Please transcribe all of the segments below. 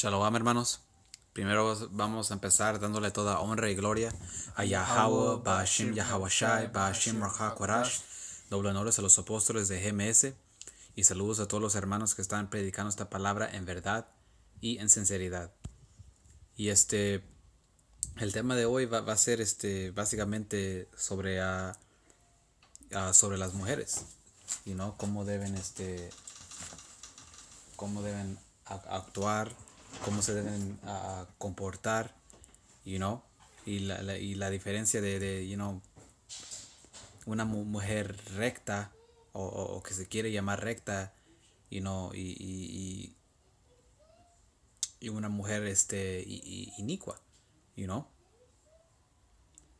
Shalom, hermanos. Primero vamos a empezar dándole toda honra y gloria a Yahweh, Ba'ashim Yahawashai, Ba'ashim Raja Doble honores a los apóstoles de GMS y saludos a todos los hermanos que están predicando esta palabra en verdad y en sinceridad. Y este, el tema de hoy va, a ser este, básicamente sobre, sobre las mujeres y no cómo deben, este, cómo deben actuar cómo se deben ah, comportar, you y la, y la diferencia de, de, una mujer recta o, que se quiere llamar recta, you y, y, y una mujer este, inicua, you know.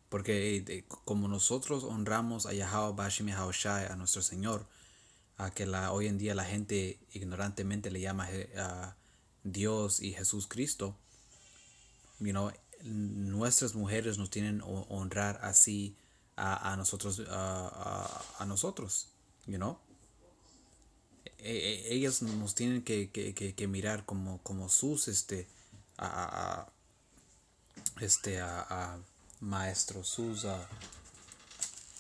Porque eh, como nosotros honramos a Yahweh a nuestro Señor, a que la, hoy en día la gente ignorantemente le llama eh, a Dios y Jesús Cristo, you nuestras mujeres nos tienen honrar así a, nosotros, a, nosotros, you e, e, ellas nos tienen que, mirar como, como sus, este, a, este, a, maestros, sus,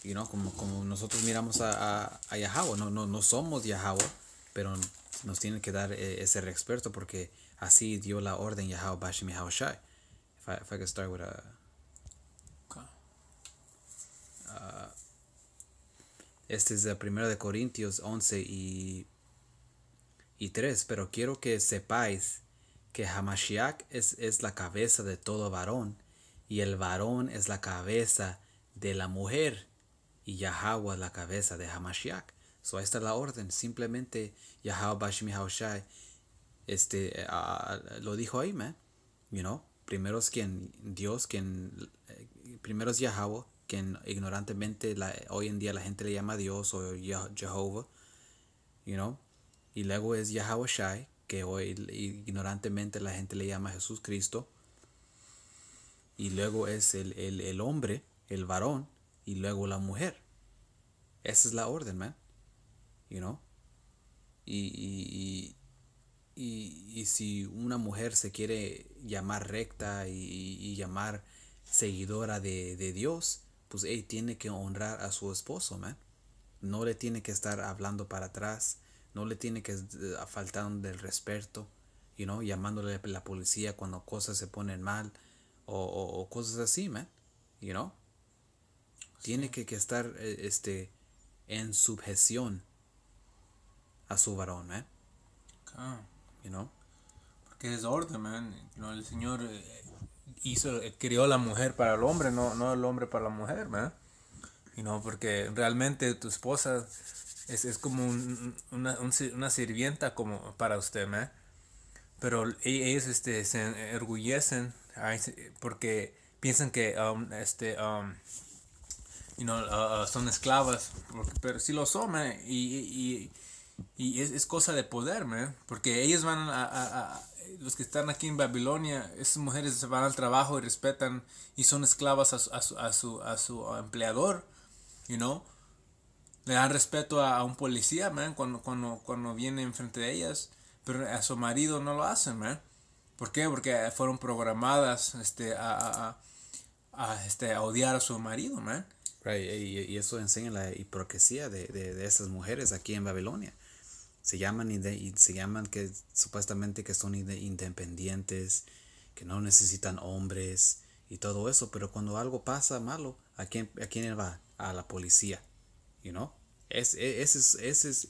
you como, como nosotros miramos a, a, no, no, no somos Yahweh, pero nos tiene que dar eh, ese experto porque así dio la orden Yahweh Bashim If start with a... Uh, este es el primero de Corintios 11 y, 3, pero quiero que sepáis que Hamashiach es, es la cabeza de todo varón y el varón es la cabeza de la mujer y es la cabeza de Hamashiach So, ahí está la orden. Simplemente Yahweh este, eh, lo dijo ahí, man. You know, primero es quien Dios, quien, eh, primero es Yahweh, quien ignorantemente la, hoy en día la gente le llama Dios o Jehová, you know, y luego es Yahweh Shai, que hoy ignorantemente la gente le llama Jesús Cristo, y luego es el, el, el hombre, el varón, y luego la mujer. Esa es la orden, man you know? Y, y, y, si una mujer se quiere llamar recta y, llamar seguidora de, Dios, pues ella tiene que honrar a su esposo, No le tiene que estar hablando para atrás, no le tiene que eh, faltar del respeto, you llamándole a la policía cuando cosas se ponen mal o, cosas así, man, you know. Tiene que, estar eh, este, en subjeción a su varón, ¿eh? You Porque es orden, man. el Señor eh, hizo, eh, creó la mujer para el hombre, no, no el hombre para la mujer, man. You porque realmente tu esposa es, como una, sirvienta como para usted, man. Pero e, ellos este, se enorgullecen porque piensan que um, este, um, uh, uh, son esclavas, pero sí lo son, ¿eh? y, y y es, cosa de poder, man, porque ellos van a, los que están aquí en Babilonia, esas mujeres se van al trabajo y respetan y son esclavas a su, a a su, empleador, you Le dan respeto a, un policía, man, cuando, cuando, cuando viene enfrente de ellas, pero a su marido no lo hacen, man. ¿Por qué? Porque fueron programadas este, a, este, a odiar a su marido, man. Y, eso enseña la hipocresía de, de, esas mujeres aquí en Babilonia se llaman, y se llaman que supuestamente que son independientes, que no necesitan hombres y todo eso, pero cuando algo pasa malo, ¿a quién, a quién va? A la policía, you know? Es, e, es, es, es, es,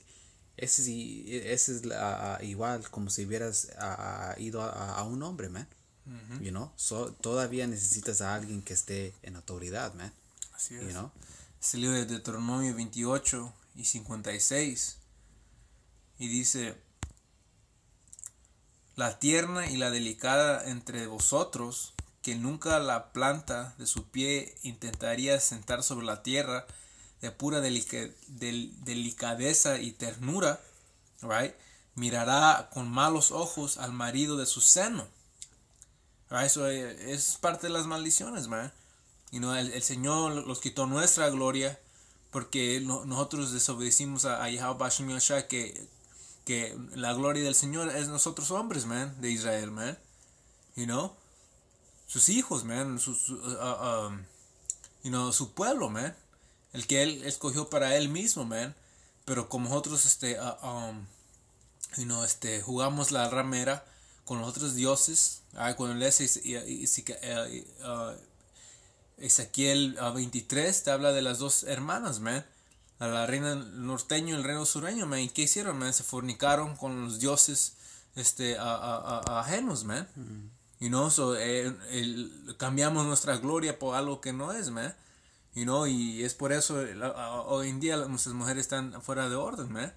es, es igual como si hubieras ido a, un hombre, man. you know? todavía necesitas a alguien que esté en autoridad, man. Así es. You know? libro de Deuteronomio 28 y 56 y dice, la tierna y la delicada entre vosotros, que nunca la planta de su pie intentaría sentar sobre la tierra de pura delicadeza y ternura, right? mirará con malos ojos al marido de su seno. Eso e-, es parte de las maldiciones, man. el, Señor los quitó nuestra gloria porque nosotros desobedecimos a, a Yahweh que que la gloria del Señor es nosotros hombres, man, de Israel, man. You know? Sus hijos, man, uh, uh, um, you know, su pueblo, man. El que él escogió para él mismo, man. Pero como nosotros, este, uh, um, you know, este, jugamos la ramera con los otros dioses. Ah, cuando lees eh, Ezequiel 23, te habla de las dos hermanas, man a la reina norteño y el reino sureño, man. ¿Y qué hicieron, man? Se fornicaron con los dioses este, a, a, a ajenos, man. Mm. y no, so, eh, el, cambiamos nuestra gloria por algo que no es, man. You know, y es por eso hoy en día nuestras mujeres están fuera de orden, man.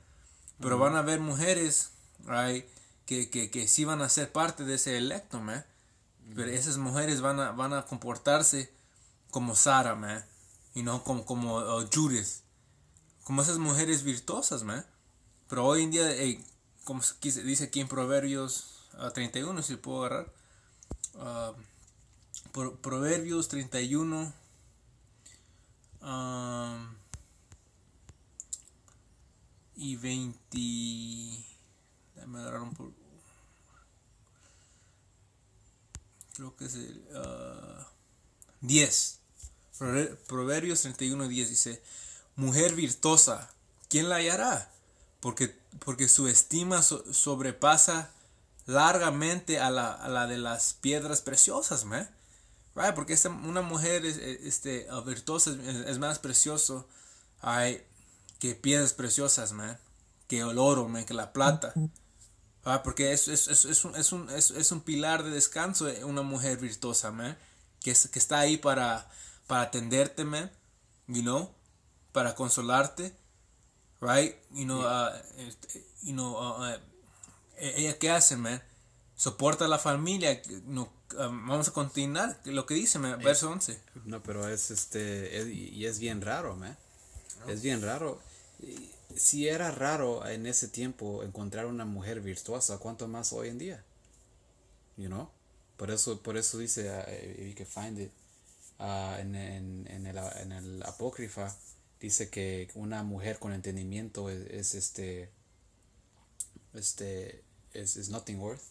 Pero mm. van a haber mujeres, right, que, que, que sí van a ser parte de ese electo, man. Pero mm. esas mujeres van a, van a comportarse como Sara, man. y no, como, como Judith como esas mujeres virtuosas, ¿eh? Pero hoy en día, como dice aquí en Proverbios 31, ah, si puedo agarrar. Ah, Proverbios 31. y 20. Ah, Me agarrar un Creo que es el. 10. Proverbios 31, 10 dice. Mujer virtuosa, ¿quién la hallará? Porque, porque su estima sobrepasa largamente a la, de las piedras preciosas, me Porque esta, una mujer e, este, ah, virtuosa es, más precioso hay que piedras preciosas, me Que el oro, man, que la plata. Ah, porque es, es, un, pilar de descanso eh, una mujer virtuosa, me Que, que está ahí para, para atenderte, man. You know? para consolarte, right? You know, uh, este, you know, uh, uh, e, ella qué hace, man? Soporta a la familia, no, um, vamos a continuar lo que dice, man, verso 11. No, pero es este, y es bien raro, man. Oh. Es bien raro. Si era raro en ese tiempo encontrar una mujer virtuosa, ¿cuánto más hoy en día? You know? Por eso, por eso dice, uh, if you can find it, en, en, en, el, en el apócrifa, dice que una mujer con entendimiento es, es este este es, es nothing worth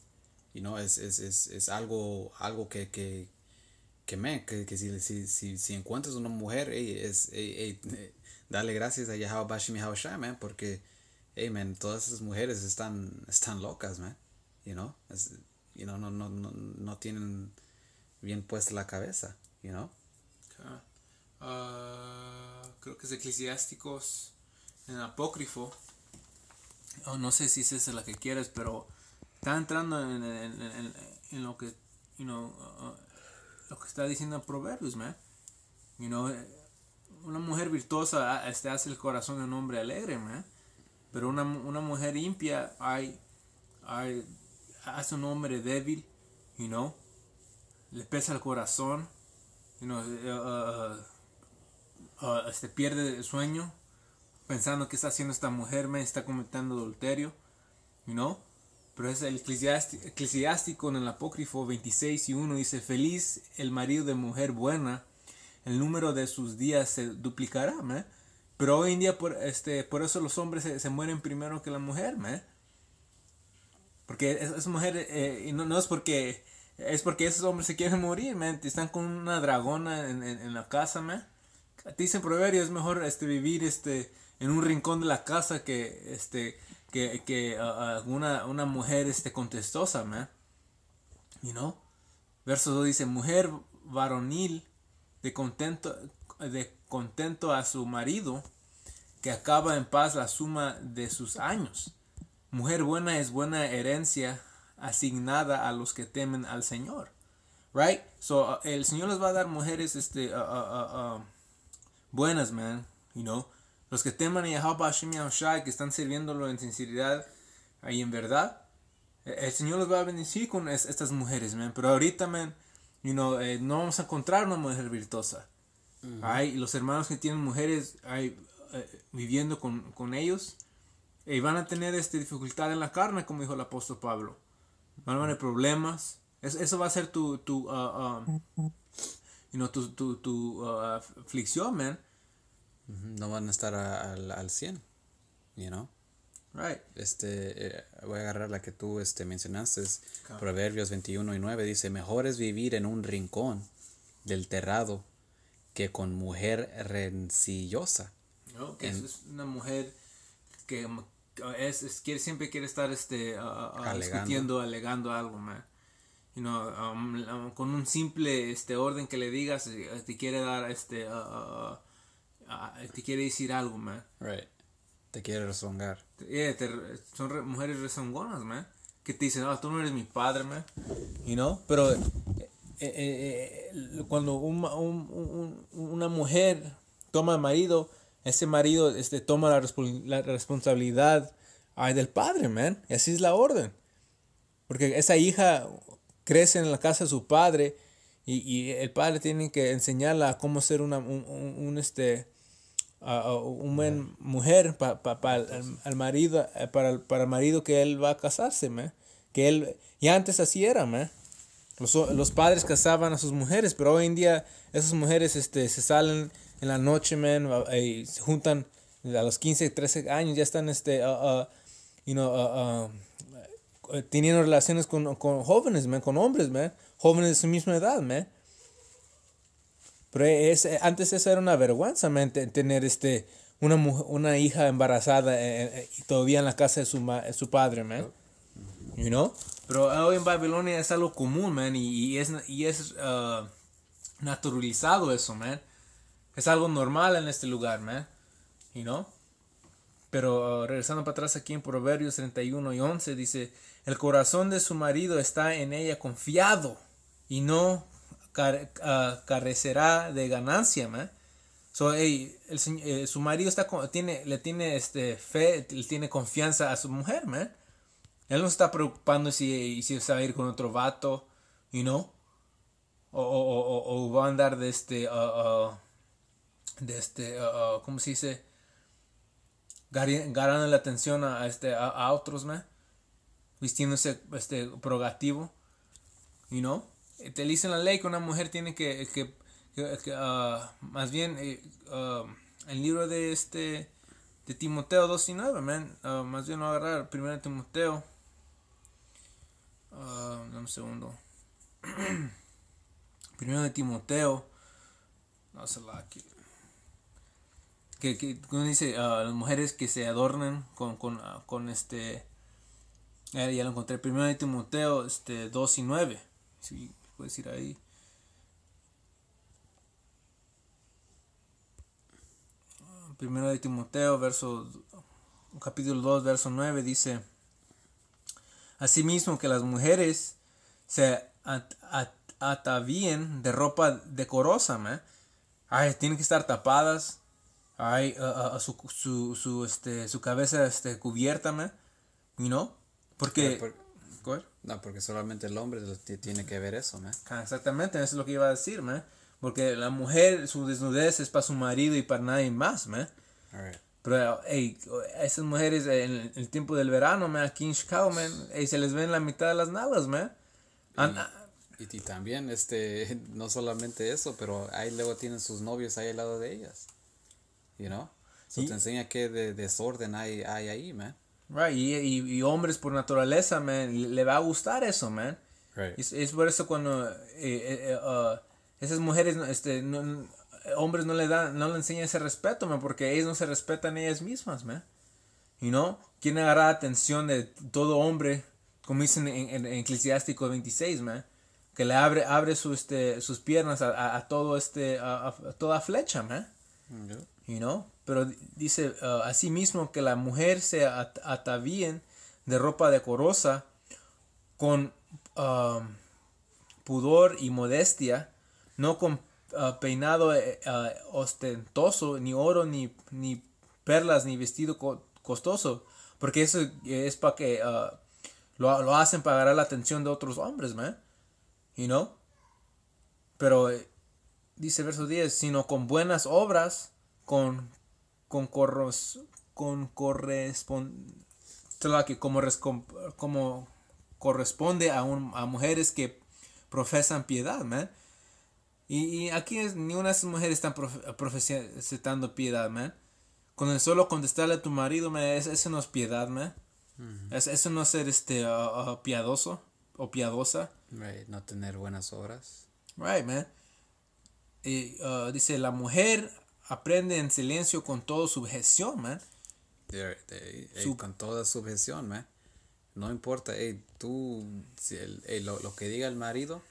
you know, es, es, es, es algo algo que que, que me que, que si, si, si, si, encuentras una mujer hey, es hey, hey, dale gracias a Yahweh Bashimi Haosha man porque hey man todas esas mujeres están están locas man you know es, you know no no no no tienen bien puesta la cabeza you know okay. Ah, creo que es Eclesiásticos, en Apócrifo, no sé si es esa la que quieres, pero está entrando en, lo que, you uh, uh, lo que está diciendo Proverbios, man. You eh, una mujer virtuosa ah, este, hace el corazón de un hombre alegre, man. Pero una, mujer impia hay, hace un hombre débil, you know. Le pesa el corazón, you know. Eh, uh, este, pierde el sueño pensando que está haciendo esta mujer, me está cometiendo adulterio, you know? Pero es el eclesiástico en el apócrifo 26 y 1 dice, feliz el marido de mujer buena, el número de sus días se duplicará, ¿me? Pero hoy en día por, este, por eso los hombres se, se mueren primero que la mujer, ¿me? Porque es, es mujer, eh, y no, no, es porque, es porque esos hombres se quieren morir, ¿me? Están con una dragona en, en, en la casa, ¿me? Dicen y es mejor este, vivir este, en un rincón de la casa que, este, que, una, mujer este, contestosa, man. Verso 2 dice, mujer varonil de contento, de contento a su marido, que acaba en paz la suma de sus años. Mujer buena es buena herencia asignada a los que temen al Señor. Right? So, el Señor les va a dar mujeres este, buenas, man, you know, los que teman a Yahweh que están sirviéndolo en sinceridad y en verdad, e-, el Señor los va a bendecir con estas mujeres, man, pero ahorita, man, you know, eh, no vamos a encontrar una mujer virtuosa. hay los hermanos que tienen mujeres eh, viviendo con, con ellos y eh, van a tener este, dificultad en la carne, como dijo el apóstol Pablo. Van a tener problemas. eso va a ser tu, tu ah, ah, mm, mm you know, tu, tu, uh, aflicción, man. No van a estar al 100, you know. Right. Este, eh, voy a agarrar la que tú este, mencionaste, Proverbios 21 y 9, dice, mejor es vivir en un rincón del terrado que con mujer rencillosa. Oh, no, es una mujer que es, quiere, siempre quiere estar este, alegando. discutiendo, alegando algo, man. Um, con un simple este orden que le digas eh, te quiere dar este ah, ah, ah, te quiere decir algo man te quiere rezongar eh, son mujeres rezongonas man que te dicen no tú no eres mi padre man you pero cuando una mujer toma marido ese marido este toma la, responsabilidad ay, del padre man y así es la orden porque esa hija crece en la casa de su padre y, y el padre tiene que enseñarla cómo ser una, un, este, un buen mujer para pa, pa, el, marido, eh, para, el, para marido que él va a casarse, Que él, y antes así era, Los, padres casaban a sus mujeres, pero hoy en día esas mujeres este, se salen en la noche, man, eh, y se juntan a los 15, 13 años, ya están, este, ah, ah, you know, ah, eh, teniendo relaciones con, con jóvenes, man, con hombres, man, jóvenes de su misma edad, man. Pero es, eh, antes eso era una vergüenza, man, tener este, una, una hija embarazada eh, y todavía en la casa de su, su padre, man. You know? Pero ah, hoy en Babilonia es algo común, man, y, y es, y es ah, naturalizado eso, man. Es algo normal en este lugar, man. You know? Pero ah, regresando para atrás aquí en Proverbios 31 y 11 dice, el corazón de su marido está en ella confiado y no ah, carecerá de ganancia. Eh, su marido está tiene, le tiene este, fe, le tiene confianza a su mujer. me Él no está preocupando si, si se va a ir con otro vato, you know? O, va a andar de este, ah, ah, de este, ¿cómo se dice? Garando la atención a, este, otros, ¿me? vistiéndose este, progativo, you know. Te dice la ley que una mujer tiene que, ah, más bien, eh, ah, el libro de este, de Timoteo 2 y 9, ah, más bien lo a agarrar, primero Timoteo, un segundo, primero de Timoteo, no se la aquí. Que, que, dice las mujeres que se adornan con, con, con este eh, ya lo encontré. Primero de Timoteo este, 2 y 9. Sí, puedes ir ahí. Primero de Timoteo, verso, capítulo 2, verso 9, dice, Asimismo que las mujeres se atavíen de ropa decorosa, me tienen que estar tapadas. Ay, su, su, este, su cabeza este, cubierta, me You know? Porque... Por, no, porque solamente el hombre tiene que ver eso, ¿me? Ah, exactamente, eso es lo que iba a decir, ¿me? Porque la mujer, su desnudez es para su marido y para nadie más, ¿me? Pero, hey, esas mujeres en el tiempo del verano, ¿me? aquí en Chicago, ¿me? se les ven la mitad de las nalgas, ¿me? y, también, este, no solamente eso, pero ahí luego tienen sus novios ahí al lado de ellas. You know? Eso te enseña qué desorden hay, ahí, ¿me? Right. Y, y, hombres por naturaleza, man, le va a gustar eso, man. Es, es, por eso cuando eh, eh, eh uh, esas mujeres, este, hombres no le dan, no le enseñan ese respeto, man, porque ellas no se respetan ellas mismas, man. You know? Quieren agarrar atención de todo hombre, como dicen en, en, Eclesiástico 26, man. Que le abre, abre su, este, sus piernas a, a, todo este, a, toda flecha, man. y You pero dice así uh, asimismo que la mujer se atavíen de ropa decorosa con um, pudor y modestia, no con uh, peinado eh, uh, ostentoso, ni oro, ni, ni, perlas, ni vestido costoso, porque eso es para que lo, lo, hacen pagar la atención de otros hombres, man. You know? Pero eh, dice verso 10, sino con buenas obras, con con, corros, con como, corresponde a, un, a mujeres que profesan piedad, man. Y, aquí es, ni unas mujeres están profesando piedad, man. Con el solo contestarle a tu marido, man, eso no es piedad, man. es, eso no es ser este, piadoso o piadosa. no tener buenas obras. Right, man. Y, ah, dice, la mujer aprende en silencio con toda sujeción, man. con toda sujeción, man. No importa, hey, tú, lo, que diga el marido,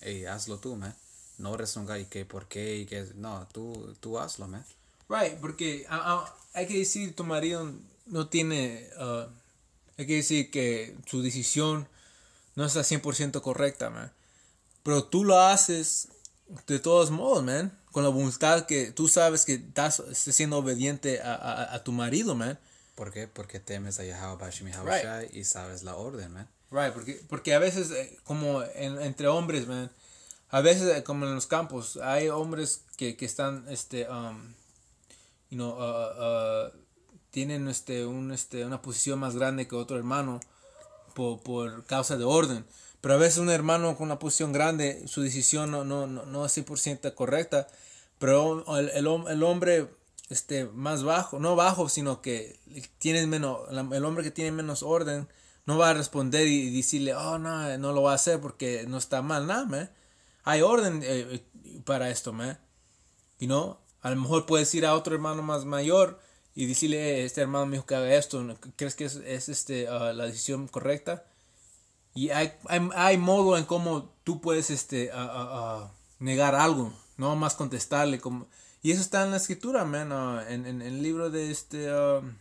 hey, hazlo tú, man. No resonga y que por qué, y que, no, tú, tú hazlo, man. Right, porque hay que decir, tu marido no tiene, uh, hay que decir que su decisión no está 100% correcta, man. Pero tú lo haces de todos modos, man con la voluntad que tú sabes que estás siendo obediente a, a, tu marido, man. ¿Por qué? Porque temes a Yahweh y sabes la orden, man. Right, porque, porque a veces, eh, como en, entre hombres, man, a veces, eh, como en los campos, hay hombres que, que están, este, um, no uh, uh, uh, tienen este, un, este, una posición más grande que otro hermano por, por causa de orden. Pero a veces un hermano con una posición grande, su decisión no, no, no, es 100% correcta, pero el, hombre este, más bajo, no bajo, sino que tiene menos, el hombre que tiene menos orden, no va a responder y, decirle, oh, no, eh, no lo va a hacer porque no está mal, nada, Hay orden eh, eh, para esto, me Y no, a lo mejor puedes ir a otro hermano más mayor y decirle, este hermano me dijo que haga esto, ¿crees que es, este, ah, la decisión correcta? Y hay, hay modo en cómo tú puedes este, a negar algo, no más contestarle. Como, y eso está en la escritura, man, en, en, el libro de este... Um,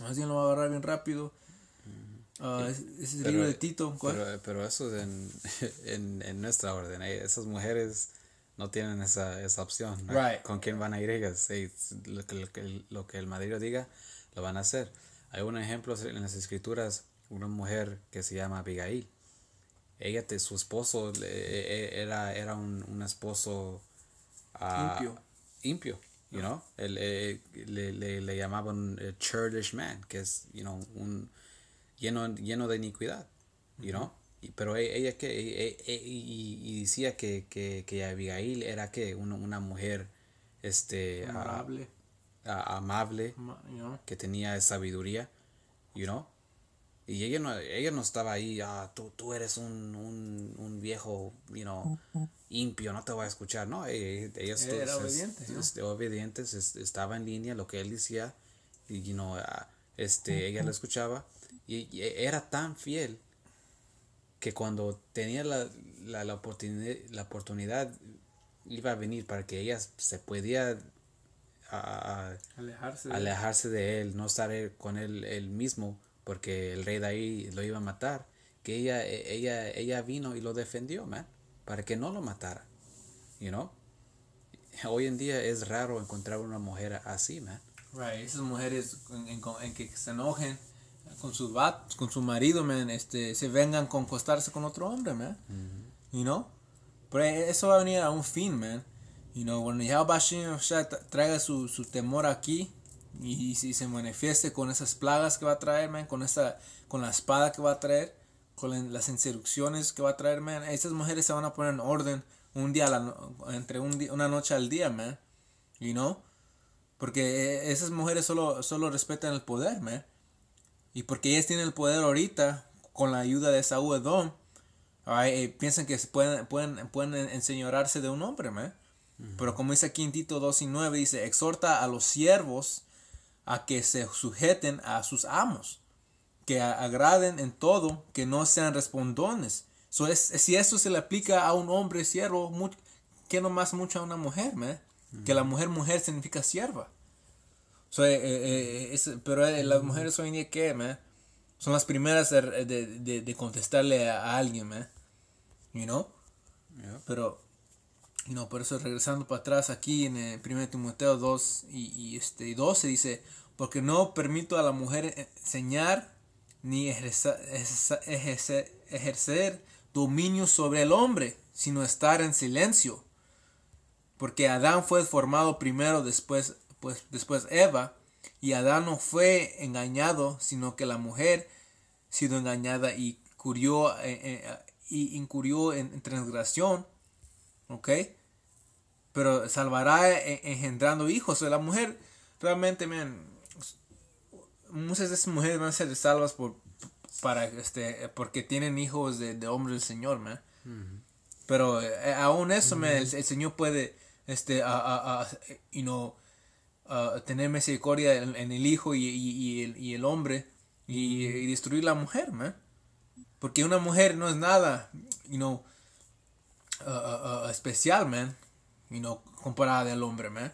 más bien lo voy a agarrar bien rápido. Ah, es, el libro de Tito. Pero, pero, eso es en, en, en, nuestra orden. Esas mujeres no tienen esa, esa opción. ¿Con quién van a ir ellas? lo, que, el, el Madrid diga, lo van a hacer. Hay un ejemplo en las escrituras una mujer que se llama Abigail. Ella, su esposo e, e, era, era un, un esposo ah, impio. impio you know? E, le, le, le, llamaban a churlish man, que es you know, un, lleno, lleno de iniquidad. You know? pero ella que y, y, decía que, que, que, Abigail era que una, una mujer este, ah, amable, ah, amable que tenía sabiduría. You know? Y ella no, ella no estaba ahí, ah, tú, tú eres un, viejo, you know, impio, no te voy a escuchar. No, eh, ella, ella obediente. Este, estaba en línea, lo que él decía, y, you know, ah, este, ella lo escuchaba. Y, era tan fiel que cuando tenía la, oportunidad, la oportunidad, iba a venir para que ella se pudiera a, ah, alejarse, de, él. no estar eh, con él, él mismo porque el rey de ahí lo iba a matar, que ella, e, ella, ella vino y lo defendió, man, para que no lo matara, you know? Hoy en día es raro encontrar una mujer así, man. Right, esas mujeres en, que se enojen con su bat, con su marido, man, este, se vengan con acostarse con otro hombre, man, you know? Pero e, eso va a venir a un fin, man. You know, cuando Yahweh traiga su, su temor aquí, y si se manifieste con esas plagas que va a traer, con, esta, con la espada que va a traer, con las instrucciones que va a traer, man, estas mujeres se van a poner en orden un día entre un una noche al día, man. ¿Y no? Porque eh, esas mujeres solo, solo respetan el poder, man. Y porque ellas tienen el poder ahorita, con la ayuda de esa Edom, eh, piensan que pueden, pueden, pueden enseñorarse de un hombre, man. Pero como dice aquí en Tito 2 y 9, dice, exhorta a los siervos a que se sujeten a sus amos, que agraden en todo, que no sean respondones. si eso se le aplica a un hombre siervo, que no más mucho a una mujer, ¿me? que la mujer mujer significa sierva. Eh, eh, eh, pero las mujeres hoy en día, Son las primeras de, contestarle a, alguien, ¿me? You know? Pero y no, por eso regresando para atrás aquí en el eh, 1 Timoteo 2 y, este, 12 dice, porque no permito a la mujer enseñar ni ejercer, dominio sobre el hombre, sino estar en silencio. Porque Adán fue formado primero, después, pues, después Eva, y Adán no fue engañado, sino que la mujer sido engañada y, curió, incurrió eh, eh, en transgresión ¿ok? Pero salvará eh, eh, engendrando hijos. O la mujer realmente, miren, muchas de esas mujeres van a ser salvas por, para, este, porque tienen hijos de, de hombres del Señor, man. Pero eh, aún eso, el, Señor puede, este, a, a, a, you know, tener misericordia en, el hijo y, y, el, y el, hombre y, destruir la mujer, man. Porque una mujer no es nada, you know, Uh, uh, uh, especial, man. Y comparada del hombre, man.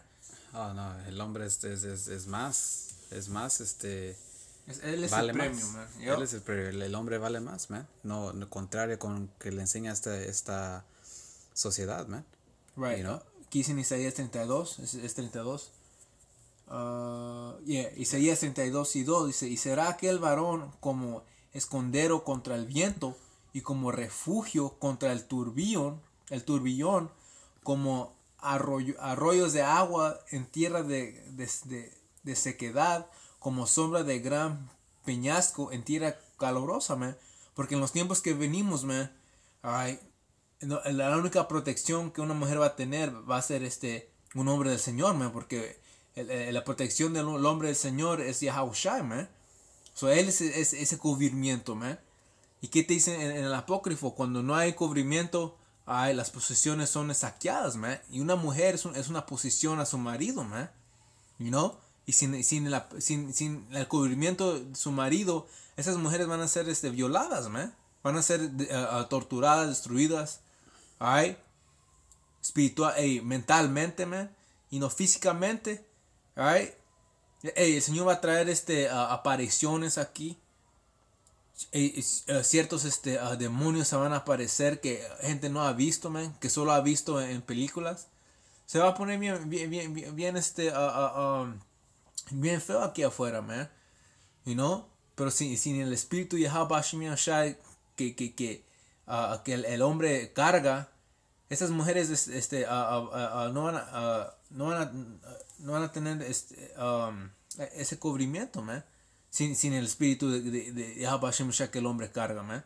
Ah, no, el hombre es, es, es, más, es más, este... él es el premio, man. Él es el premio, el hombre vale más, man. No, no contrario con que le enseña esta, esta sociedad, man. Right. You Isaías 32, es, 32. Isaías 32 y 2 dice, y será aquel varón como escondero contra el viento y como refugio contra el turbión el turbillón como arroyos de agua en tierra de, sequedad, como sombra de gran peñasco en tierra calurosa, Porque en los tiempos que venimos, la única protección que una mujer va a tener va a ser este, un hombre del Señor, porque la protección del hombre del Señor es Yahushua, man. So, él es, ese cubrimiento, man. ¿Y qué te dicen en el apócrifo? Cuando no hay cubrimiento, las posesiones son saqueadas, man. Y una mujer es, una posición a su marido, man. You know? Y sin, el cubrimiento de su marido, esas mujeres van a ser este, violadas, man. Van a ser eh, torturadas, destruidas. Ay. Espiritual, mentalmente, man. Y no físicamente. Ay. el Señor va a traer este, apariciones aquí. Eh, ciertos este, ah, demonios se van a aparecer que gente no ha visto, man, que solo ha visto en, películas. Se va a poner bien, bien, bien, este, ah, ah, um, bien feo aquí afuera, man. You Pero sin, sin el espíritu y que, que, que, el, hombre carga, esas mujeres este, no van a, no van a, no van a tener este, um, e-, ese cubrimiento, man sin, el espíritu de, de, de ah, que el hombre carga, man.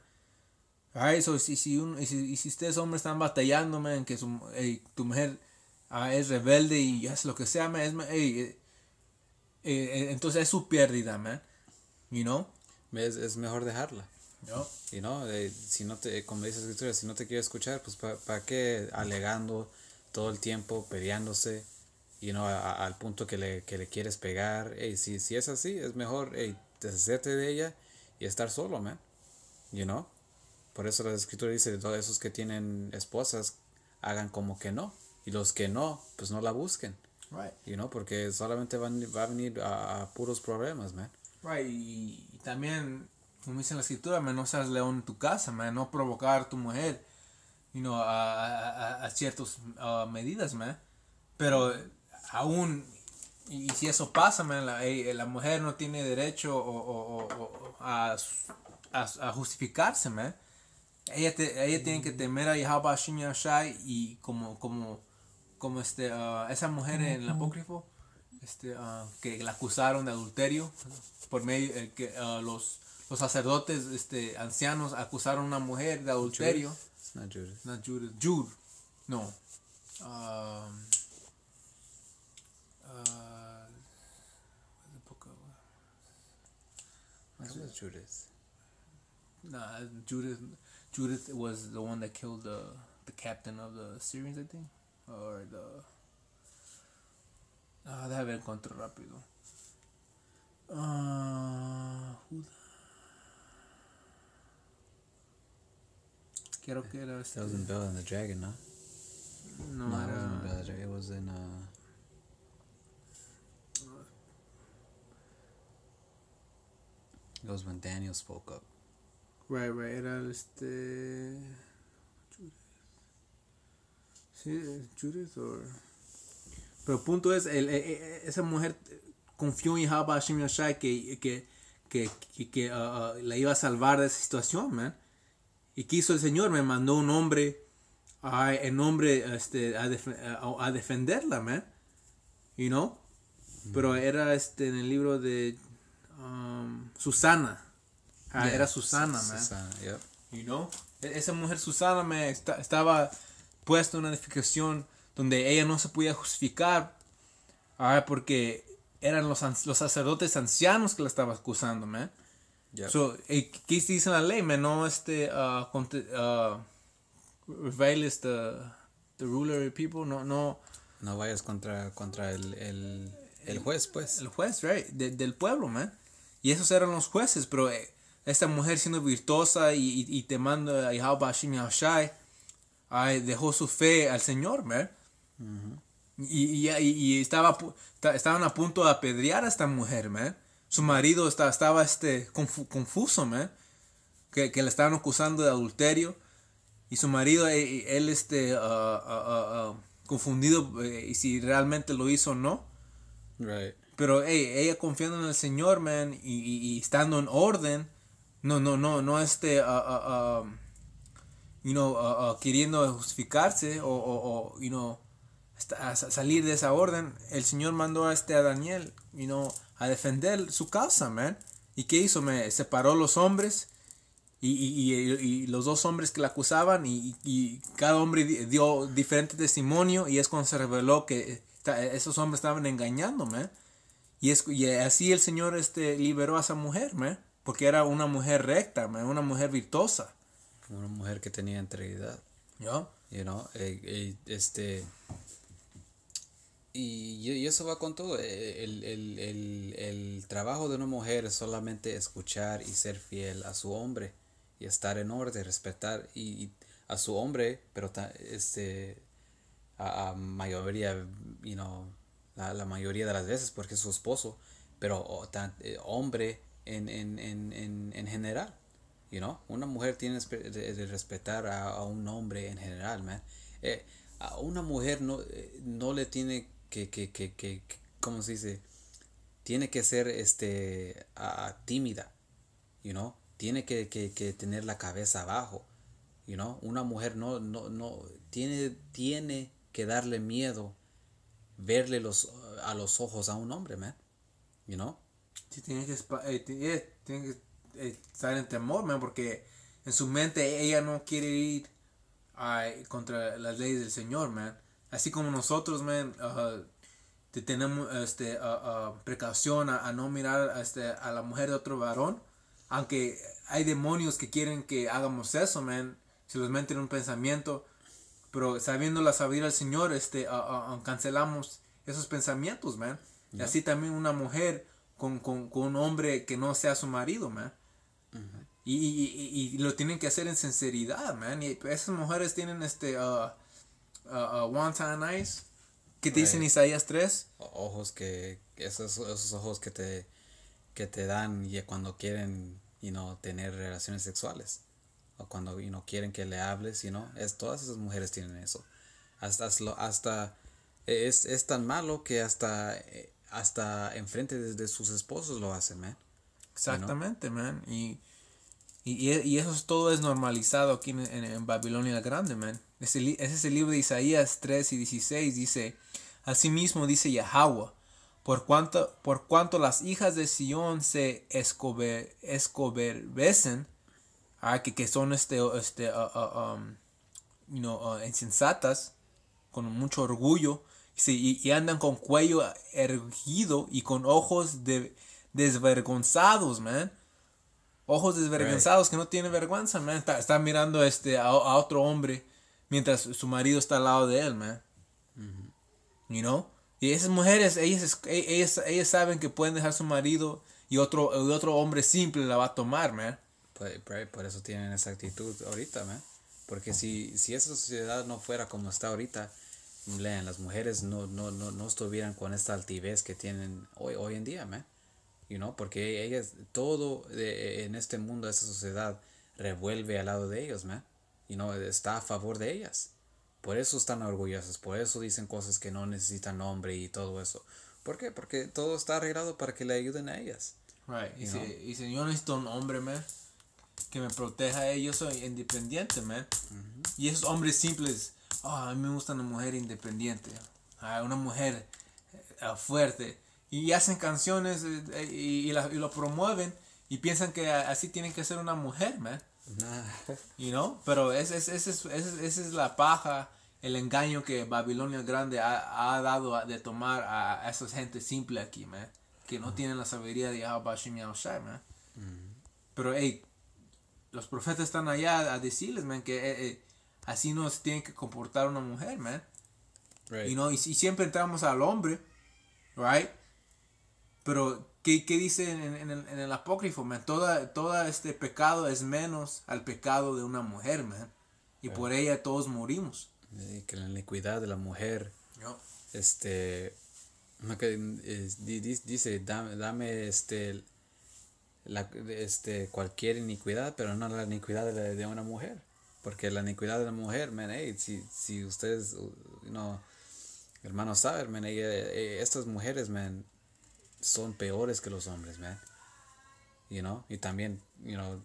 Ah, eso si, si, ustedes hombres están batallando, man, que tu mujer ah, es rebelde y hace lo que sea, man, eh, eh, eh, entonces es su pérdida, man. You know? Es, es mejor dejarla. ¿No? Y no, si no te, como dice la escritura, si no te quiere escuchar, pues ¿para qué alegando todo el tiempo, peleándose? you know, al punto que le, que le quieres pegar. Hey, si, si es así, es mejor deshacerte de ella y estar solo, man. You know? Por eso la escritura dice, todos esos que tienen esposas, hagan como que no. Y los que no, pues no la busquen. Right. You know, porque solamente van, va a venir a, puros problemas, man. Right, y, también, como dice la escritura, no seas león en tu casa, man, no provocar a tu mujer, you a, a, a ciertas medidas, man. Pero aún, y si eso pasa, eh, eh, la, mujer no tiene derecho a, a, justificarse, Ella, ella tiene que temer a Yahweh y como, como, como este, ah, esa mujer en el apócrifo, este, ah, que la acusaron de adulterio, por medio eh, que ah, los, sacerdotes este, ancianos acusaron a una mujer de adulterio. No, Uh, the book of. Uh, that uh, was Nah, Judith. Judith was the one that killed the the captain of the Syrians, I think, or the. Ah, they have encontro rápido. Uh, who the... Creo que era. That was in Bella and the Dragon, no? No, no it wasn't in and the Dragon. It was in. Uh... It was when Daniel spoke up. Right, right. Era este. Judith. Sí, Judith or. Pero el punto es, el, e, e, esa mujer confió en Jabba Hashem Yashai que, que, que, que, ah, ah, la iba a salvar de esa situación, man. Y quiso el Señor, me mandó un hombre, a, el hombre este, a, defenderla, man. You know? Mm. Pero era este, en el libro de um, Susana. Ah, era Susana, man. You know? E-, esa mujer Susana me estaba puesta en una edificación donde ella no se podía justificar ah, porque eran los, los sacerdotes ancianos que la estaban acusando, man. So, eh, ¿Qué dice la ley? me? No este, ah, the, the ruler people, no, no. No vayas contra, contra el, juez, pues. El juez, right, del pueblo, man. Y esos eran los jueces, pero eh, esta mujer siendo virtuosa y, y, y temando a Yahweh dejó su fe al Señor, ¿ver? y, y, estaba, estaban a punto de apedrear a esta mujer, ¿ver? Su marido estaba, estaba este, confuso, me Que, que, le estaban acusando de adulterio. Y su marido, eh, eh, él, este, ah, ah, ah, confundido y si realmente lo hizo o no. Right. Pero ella confiando en el Señor, man, y, estando en orden, no, no, no, no este, uh, uh, um, you know, uh, uh, queriendo justificarse o, o, you salir de esa orden, el Señor mandó a este a Daniel, you know, a defender su causa, man. ¿Y qué hizo? Me separó los hombres y, y, los dos hombres que la acusaban y, y, cada hombre dio diferente testimonio y es cuando se reveló que esos hombres estaban engañando, man. Y, así el Señor este, liberó a esa mujer, ¿me? porque era una mujer recta, una mujer virtuosa. Una mujer que tenía integridad. ¿Yo? Eh, eh, este, y, eso va con todo. Eh, el, trabajo de una mujer es solamente escuchar y ser fiel a su hombre y estar en orden, respetar y, a su hombre, pero este, a, a, mayoría, you la, mayoría de las veces porque es su esposo, pero eh, hombre en, en, en, en general. You Una mujer tiene que respetar a, un hombre en general, eh, a una mujer no, eh, no le tiene que, que, que, ¿cómo se dice? Tiene que ser este, tímida, you know? Tiene que, que, tener la cabeza abajo, you know? Una mujer no, no, no, tiene, tiene que darle miedo verle los, a los ojos a un hombre, man. You know? Sí, tiene que, eh, eh, eh, estar en temor, man, porque en su mente ella no quiere ir contra las leyes del Señor, man. Así como nosotros, man, tenemos este, precaución a, no mirar este, a la mujer de otro varón, aunque hay demonios que quieren que hagamos eso, man. Si los meten en un pensamiento, pero sabiendo la sabiduría del Señor, este, cancelamos esos pensamientos, man. Y así también una mujer con, un hombre que no sea su marido, man. y, lo tienen que hacer en sinceridad, man. Y esas mujeres tienen este one-time eyes. ¿Qué te dicen Isaías 3? Ojos que, esos, esos ojos que te, que te dan y cuando quieren y no tener relaciones sexuales o cuando no quieren que le hables, you es, todas esas mujeres tienen eso. Hasta, hasta eh, es, tan malo que hasta, eh, hasta enfrente de, sus esposos lo hacen, man. Exactamente, man. Y, y, eso todo es normalizado aquí en, en, Babilonia Grande, man. Ese, es el libro de Isaías 3 y 16, dice, Asimismo dice Yahweh, por cuanto, por las hijas de Sion se escober, escoberbecen, Ah, que, que, son este, este, ah, ah, um, insensatas, con mucho orgullo, y, andan con cuello erguido y con ojos de, desvergonzados, man. Ojos desvergonzados que no tienen vergüenza, man. Está, mirando este, a, otro hombre mientras su marido está al lado de él, man. You know? Y esas mujeres, ellas, ellas, saben que pueden dejar su marido y otro, otro hombre simple la va a tomar, man. Pues, pues, por, eso tienen esa actitud ahorita, ¿me? Porque si, si esa sociedad no fuera como está ahorita, las mujeres no, no, no, no estuvieran con esta altivez que tienen hoy, hoy en día, ¿me? You know? Porque ellas, todo de, en este mundo, esa sociedad, revuelve al lado de ellos, ¿me? Y no Está a favor de ellas. Por eso están orgullosas, por eso dicen cosas que no necesitan nombre y todo eso. ¿Por qué? Porque todo está arreglado para que le ayuden a ellas. Right. Y, si, y si, yo necesito un hombre, ¿me? que me proteja ellos Yo soy independiente, Y esos hombres simples, ah, a mí me gusta una mujer independiente, una mujer eh, fuerte. Y hacen canciones eh, eh, y, la, lo promueven y piensan que así tienen que ser una mujer, man. no Pero esa es, la paja, el engaño que Babilonia Grande ha, dado de tomar a, esa gente simple aquí, man. Que no tienen la sabiduría de Yahweh Pero, hey, los profetas están allá a decirles, man, que eh, eh, así no se tiene que comportar una mujer, man. y, siempre entramos al hombre, right? Pero, ¿qué, qué dice en, el, apócrifo, man? Toda, todo este pecado es menos al pecado de una mujer, man. Y por ella todos morimos. que la iniquidad de la mujer, este, eh, dice, dame, dame este, la, este, cualquier iniquidad, pero no la iniquidad de, de una mujer. Porque la iniquidad de la mujer, man, si, si ustedes, uh, no, hermanos saben, man, eh, eh, estas mujeres, man, son peores que los hombres, man. You know? Y también, you know,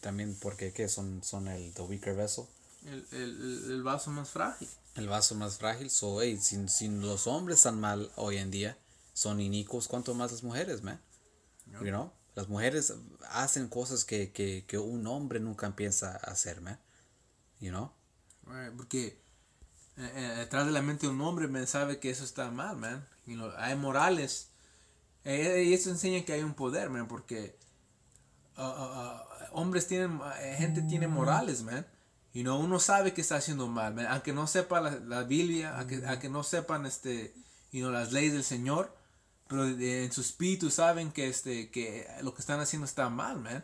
también porque, ¿qué? Son, son el the weaker vessel. El, el, el vaso más frágil. El vaso más frágil. So, si, los hombres están mal hoy en día, son inicuos, ¿cuánto más las mujeres, man? You know? Las mujeres hacen cosas que, que, que un hombre nunca piensa man. You know? Right, porque eh, eh, detrás de la mente de un hombre me sabe que eso está mal, man. You hay morales. Eh, y eso enseña que hay un poder, man, porque uh, uh, uh, hombres tienen, gente tiene morales, man. You know, uno sabe que está haciendo mal, man. aunque no sepa la, Biblia, aunque, mm. aunque, no sepan este, ¿y no? las leyes del Señor, pero en su espíritu saben que, este, que lo que están haciendo está mal, man.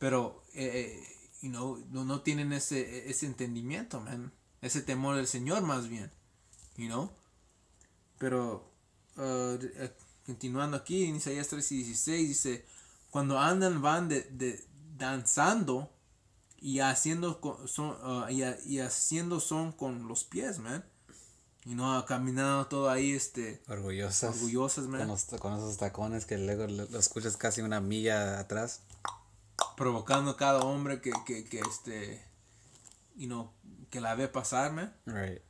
Pero eh, eh, you know, no, no tienen ese, e, ese entendimiento, man. Ese temor del Señor más bien. You know? Pero uh, eh, continuando aquí, en Isaías 3 y 16 dice, cuando andan van de, danzando y haciendo, son, uh, y, y haciendo son con los pies, man. Y no, caminando todo ahí, este. Orgullosas. Orgullosas, man. Con, los, con, esos tacones que luego lo escuchas casi una milla atrás. Provocando a cada hombre que, que, que este. Y, no, que la ve pasar, man. Right.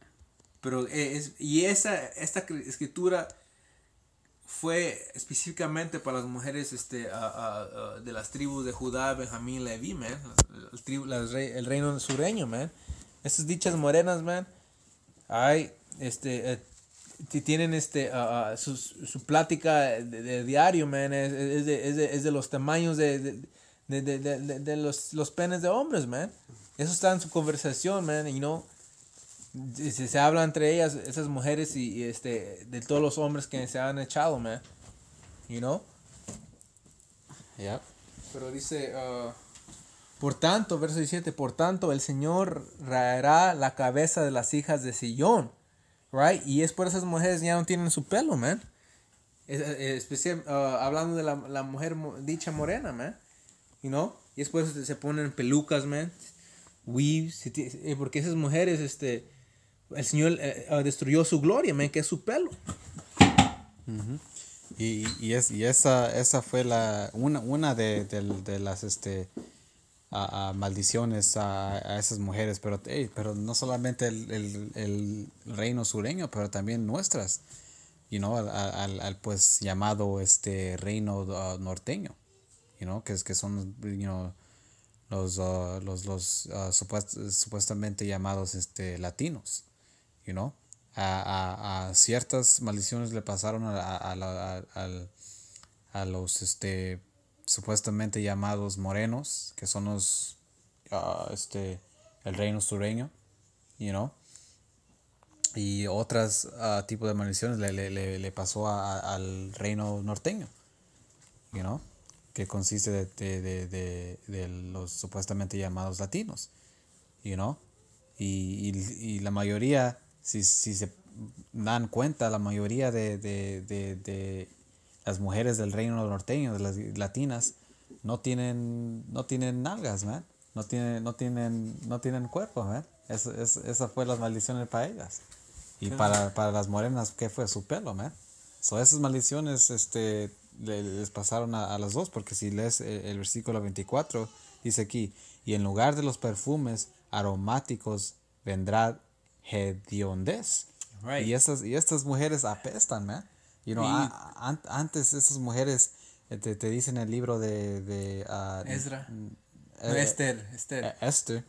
Pero e, es. Y esa, esta escritura fue específicamente para las mujeres este, de las tribus de Judá, Benjamín, Leví, man. El, el, el reino sureño, man. Esas dichas morenas, man. Ay, este, eh, tienen este, ah, ah, su, su, plática de, de diario, man, es, es, de, es, es, de, los tamaños de, de, los, los, penes de hombres, man. Eso está en su conversación, man, y no. Se, se, habla entre ellas, esas mujeres y, este, de todos los hombres que se han echado, man. You know? Yeah. Pero dice, ah, por tanto, verso 17, por tanto, el Señor raerá la cabeza de las hijas de Sillón right? Y es por esas mujeres ya no tienen su pelo, man. Eh, eh, especial, uh, hablando de la, la, mujer dicha morena, man. You Y después se ponen pelucas, man. Weaves. Eh, porque esas mujeres, este. El Señor destruyó su gloria, man, que es su pelo. Y, y, es, esa, esa fue la, una, una de, de las, este a, maldiciones a, esas mujeres, pero, pero no solamente el, reino sureño, pero también nuestras, you know, al, pues llamado este reino uh, norteño, you know, que, que son, you know, los, uh, los, los uh, supuestamente llamados este, latinos, you know. A, ciertas maldiciones le pasaron a, a los este, supuestamente llamados morenos, que son los, ah, este, el reino sureño, you know. Y otras ah, tipos de maldiciones le, pasó al reino norteño, you know, que consiste de, de, los supuestamente llamados latinos, you know. Y, y, la mayoría, si, si se dan cuenta, la mayoría de las mujeres del reino norteño, de las latinas, no tienen, no tienen nalgas, No tienen, no tienen, no tienen cuerpo, man. esa fue las maldiciones para ellas. Y para, para, las morenas, ¿qué fue? Su pelo, esas maldiciones este, les pasaron a, las dos, porque si lees eh, el, versículo 24, dice aquí, y en lugar de los perfumes aromáticos vendrá hediondez. Y, esas y estas mujeres apestan, man. You know, antes esas mujeres eh, te, dicen dicen el libro de... de ah, mm, eh, Esther, eh,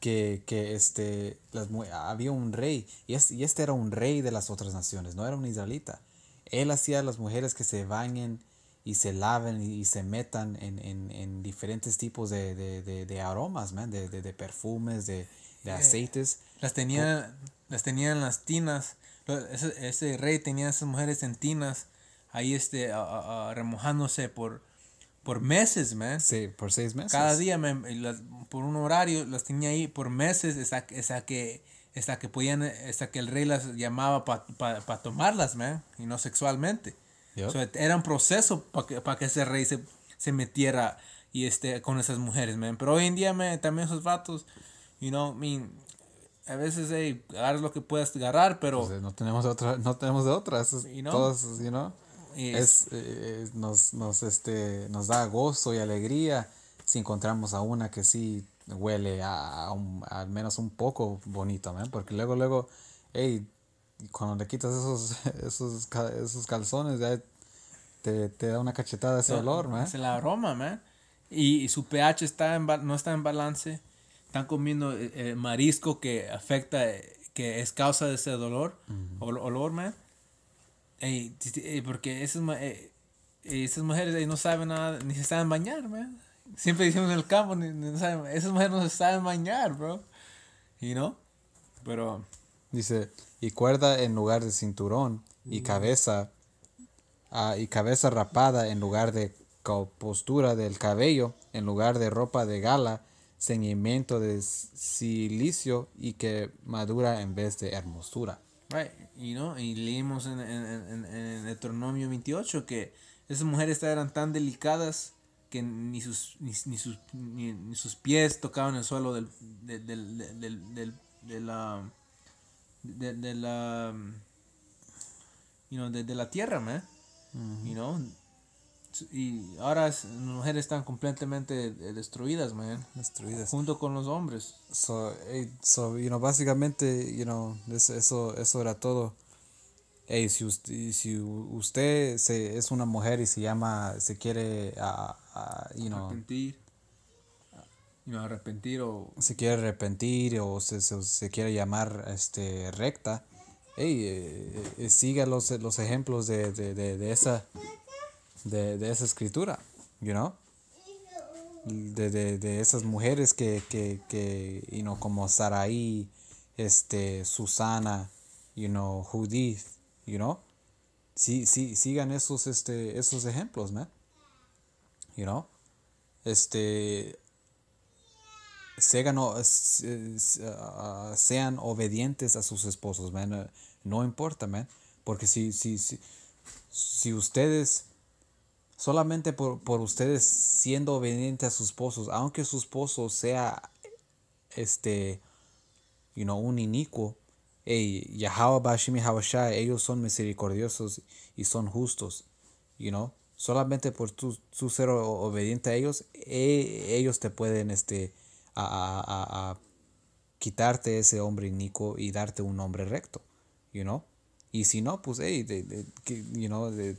Que, este, las, había un rey, y este, era un rey de las otras naciones, no era un israelita. Él hacía a las mujeres que se bañen y se laven y, se metan en, diferentes tipos de, aromas, de, perfumes, de, aceites. Las tenía, las tenían las tinas ese, ese rey tenía a esas mujeres tinas, ahí este, remojándose por, por meses, man. Sí, por seis meses. Cada día, por un horario, las tenía ahí por meses hasta, que que podían, hasta que el rey las llamaba para tomarlas, man, y no sexualmente. era un proceso para que, que ese rey se, se metiera y este, con esas mujeres, man. Pero hoy en día, man, también esos vatos, you know, I mean, a veces hey, agarras lo que puedas agarrar, pero... Pues, eh, no tenemos otra, no tenemos de otras. y Todos, Y es, eh, eh, nos, nos, este, nos da gozo y alegría si encontramos a una que sí huele a, al menos un poco bonito, man, porque luego, luego, hey, cuando le quitas esos, esos, esos calzones, ya te, da una cachetada ese olor, man. Es el aroma, man. Y, su pH está en, no está en balance están comiendo eh, eh, marisco que afecta, eh, que es causa de ese dolor, olor, man. porque esas, esas mujeres no saben nada, ni se saben bañar, man. Siempre decimos en el campo, esas mujeres no se saben bañar, bro. ¿Y no? Pero... Dice, y cuerda en lugar de cinturón, y mm. cabeza, ah, y cabeza rapada en lugar de postura del cabello, en lugar de ropa de gala, ceñimiento de silicio y que madura en vez de hermosura. Right. y leímos en, en, en, en Deuteronomio 28 que esas mujeres eran tan delicadas que ni sus, ni, sus, ni, sus pies tocaban el suelo del, del, del, del, de la... De, la... You know, de, de la tierra, You know, y ahora las mujeres están completamente eh, destruidas, man. Destruidas. Junto con los hombres. So, so you know, básicamente, you know, eso, eso era todo. Hey, si usted, si usted se, es una mujer y se llama, se quiere, a, you know, arrepentir, o... Se quiere arrepentir o se, quiere llamar este, recta, eh, eh, eh, siga los, los ejemplos de, de, de, de esa de, esa escritura, you know? De, esas mujeres que, que, que como Sarai, este, Susana, you know, Judith, you know? Sí, sí, sigan esos, este, esos ejemplos, man. You know? Este, sean, sean obedientes a sus esposos, man. No importa, man. Porque si, si, si, si ustedes solamente por, ustedes siendo obedientes a sus esposos, aunque sus pozos sea este, you know, un inicuo, ellos son misericordiosos y son justos, solamente por tu, ser obediente a ellos, e, ellos te pueden este, a, quitarte ese hombre inicuo y darte un hombre recto, Y si no, pues, de,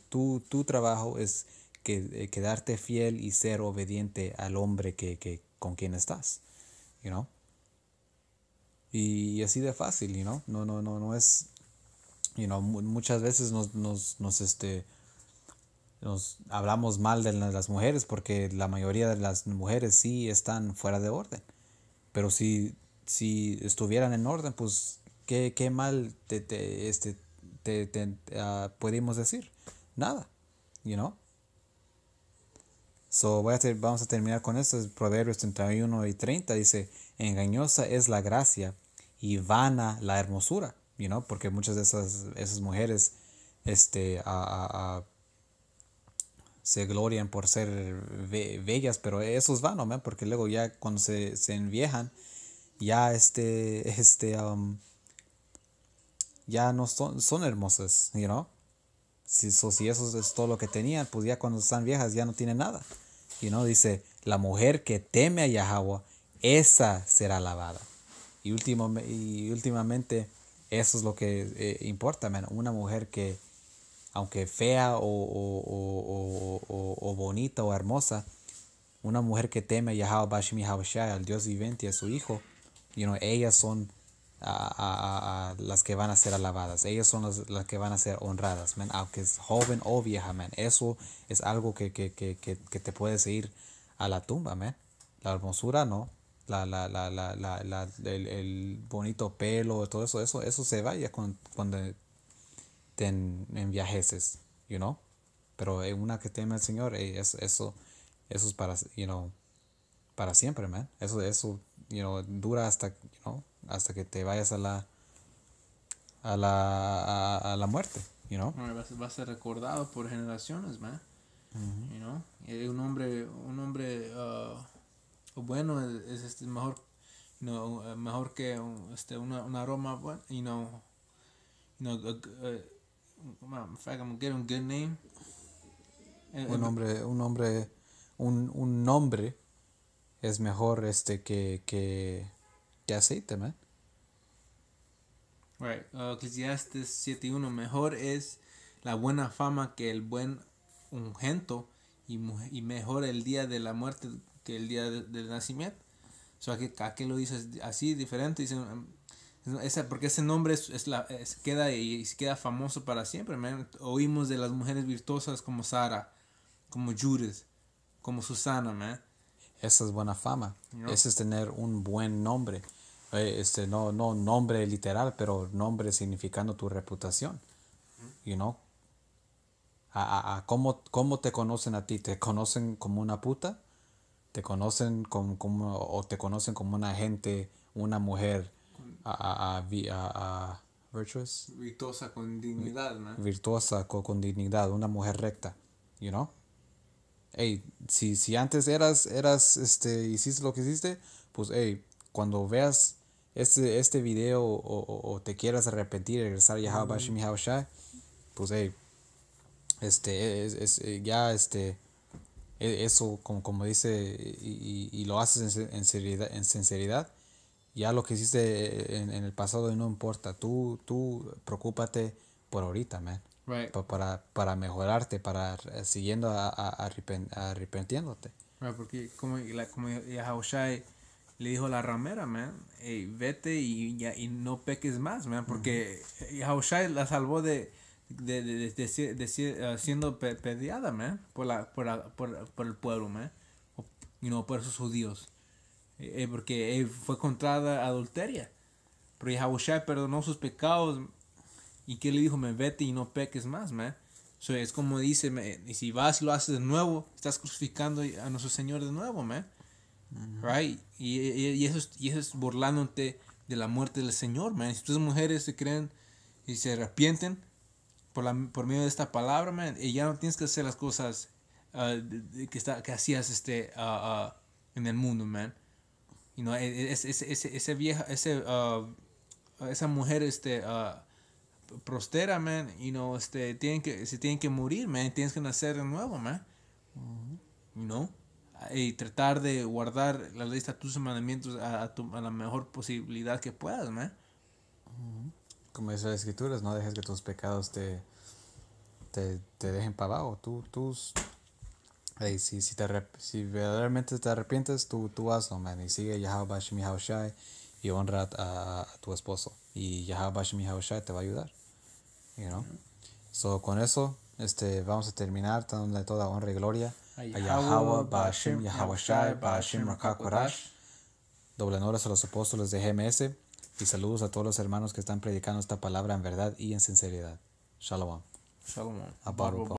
tu, tu trabajo es que eh, quedarte fiel y ser obediente al hombre que, con quien estás, you know? Y así de fácil, you No, no, no, no es, you muchas veces nos, este, nos hablamos mal de las mujeres porque la mayoría de las mujeres sí están fuera de orden. Pero si, si estuvieran en orden, pues qué, mal te, te este, ah, podemos decir. Nada, you know. So, voy vamos a terminar con esto. Proverbios 31 y 30 dice, engañosa es la gracia y vana la hermosura, you porque muchas de esas, esas mujeres este, se glorian por ser bellas, pero eso es vano, porque luego ya cuando se, se enviejan, ya este, este, um, ya no son, son hermosas, you Si, si eso es todo lo que tenían, pues ya cuando están viejas ya no tienen nada. You know, dice, la mujer que teme a Yahweh, esa será alabada. Y, último, y últimamente, eso es lo que eh, importa, Una mujer que, aunque fea o, bonita o hermosa, una mujer que teme a Yahweh al Dios vivente y a su hijo, you know, ellas son a, las que van a ser alabadas. Ellas son las, que van a ser honradas, man. aunque es joven o vieja, Eso es algo que, te puedes ir a la tumba, man. La hermosura no. La, la, la, la el, el, bonito pelo, todo eso, eso, se vaya cuando, cuando te en, enviajeces, you know. Pero eh, una que teme al Señor, eh, eso, eso es para, para siempre, man. Eso, eso, you know, dura hasta, you know, hasta que te vayas a la a la, a, la muerte, you know? Va a ser recordado por generaciones, man. you know? Eh, un hombre, un hombre uh, bueno es, este mejor, no, eh, mejor que un, este, una, una aroma, bueno, you know, you know, in fact, I'm getting a good name. Eh, un hombre, un hombre, un, un nombre es mejor este que, que ¿Qué aceite, man? Right. Eclesiastes 7.1. Mejor es la buena fama que el buen ungento y, y, mejor el día de la muerte que el día del nacimiento. O sea, que aquí lo dices así, diferente. Mm, esa, porque ese nombre es, es la, queda, y, queda famoso para siempre. Man. Oímos de las mujeres virtuosas como Sara, como Judith, como Susana. Man. Esa es buena fama. Ese es tener un buen nombre. Eh, este, no, no nombre literal, pero nombre significando tu reputación, you know? A, a, cómo, cómo, te conocen a ti, te conocen como una puta, te conocen como, como o te conocen como una gente, una mujer, a, a Virtuosa con dignidad, ¿no? Virtuosa con, dignidad, una mujer recta, you know? Hey, si, si antes eras, eras, este, hiciste lo que hiciste, pues, hey, cuando veas este, este video o, o, te quieras arrepentir y regresar a Bashim pues este, es, es, eh, ya este, e, eso como, como dice y, y, lo haces en, en, en sinceridad, ya lo que hiciste eh, en, en, el pasado no importa, tú, tú preocúpate por ahorita, man. Para, para mejorarte, para eh, siguiendo a, arrepentiéndote. porque como, la, como le dijo a la ramera, man, vete y, ya, y no peques más, man, porque eh, Yahushai la salvó de, de, de, siendo pediada, man, por, la, por, el pueblo, man, Y por esos judíos, eh, eh, porque fue contra adulteria, pero Yahushai perdonó sus pecados y que le dijo, me vete y no peques más, man. So, es como dice, y si vas y lo haces de nuevo, estás crucificando a nuestro Señor de nuevo, man. Y, eso es, y burlándote de la muerte del Señor, man. Si tus mujeres se creen y se arrepienten por, la, por medio de esta palabra, man, ya no tienes que hacer las cosas ah, que, que hacías este, ah, ah, en el mundo, man. You e, e, ese, vieja, ese, esa mujer este, prostera, man, you know, este, tienen que, se tienen que morir, man. Tienes que nacer de nuevo, man y tratar de guardar la lista de tus mandamientos a, a, la mejor posibilidad que puedas, ¿no? Como dice la escrituras, no dejes que tus pecados te, te, te dejen para abajo. Tú, tus, si, si, te, si verdaderamente te arrepientes, tú, tú hazlo, Y sigue y honra a, tu esposo. Y Yahweh te va a ayudar. You con eso este, vamos a terminar dándole toda honra y gloria Ayahawa, Baashim, Yahawashai, Baashim, Rakakwarash. Doble horas a los apóstoles de GMS y saludos a todos los hermanos que están predicando esta palabra en verdad y en sinceridad. Shalom. Shalom.